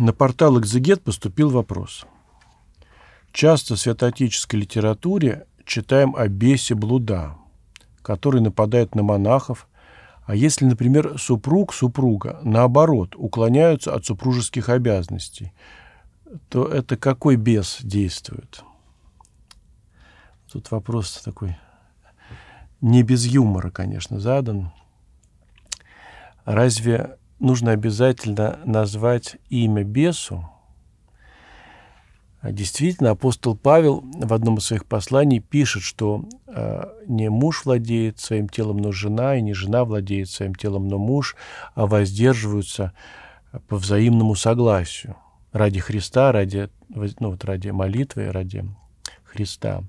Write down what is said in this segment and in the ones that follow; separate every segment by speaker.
Speaker 1: на портал «Экзегет» поступил вопрос. Часто в святоотеческой литературе читаем о бесе блуда, который нападает на монахов, а если, например, супруг супруга, наоборот, уклоняются от супружеских обязанностей, то это какой бес действует? Тут вопрос такой не без юмора, конечно, задан. Разве нужно обязательно назвать имя бесу. А действительно, апостол Павел в одном из своих посланий пишет, что а, не муж владеет своим телом, но жена, и не жена владеет своим телом, но муж, а воздерживаются по взаимному согласию ради Христа, ради, ну, вот ради молитвы, ради Христа.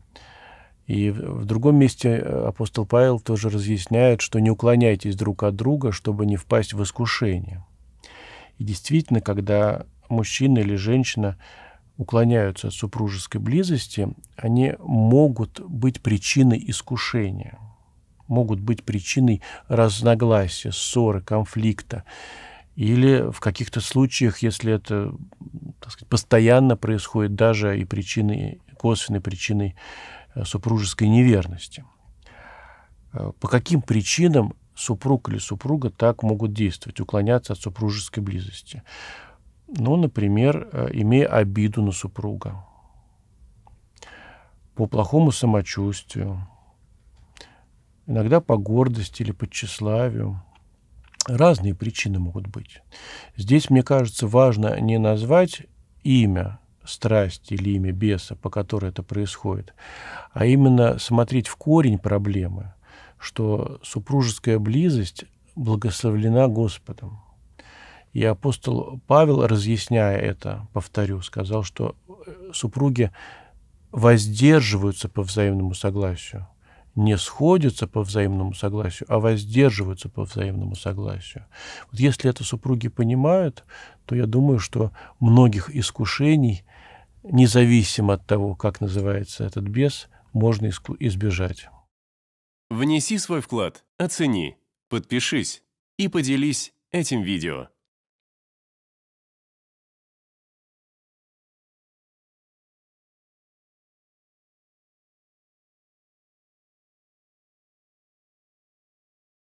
Speaker 1: И в другом месте э, апостол Павел тоже разъясняет, что не уклоняйтесь друг от друга, чтобы не впасть в искушение. И действительно, когда мужчина или женщина уклоняются от супружеской близости, они могут быть причиной искушения, могут быть причиной разногласия, ссоры, конфликта. Или в каких-то случаях, если это так сказать, постоянно происходит, даже и причиной, косвенной причиной Э, супружеской неверности. Э, по каким причинам супруг или супруга так могут действовать, уклоняться от супружеской близости? Ну, например, э, имея обиду на супруга, по плохому самочувствию, иногда по гордости или по тщеславию. Разные причины могут быть. Здесь, мне кажется, важно не назвать имя страсть или имя беса, по которой это происходит, а именно смотреть в корень проблемы, что супружеская близость благословлена Господом. И апостол Павел, разъясняя это, повторю, сказал, что э, супруги воздерживаются по взаимному согласию – не сходятся по взаимному согласию, а воздерживаются по взаимному согласию. Вот если это супруги понимают, то я думаю, что многих искушений, независимо от того, как называется этот бес, можно избежать. Внеси свой вклад, оцени, подпишись и поделись этим видео.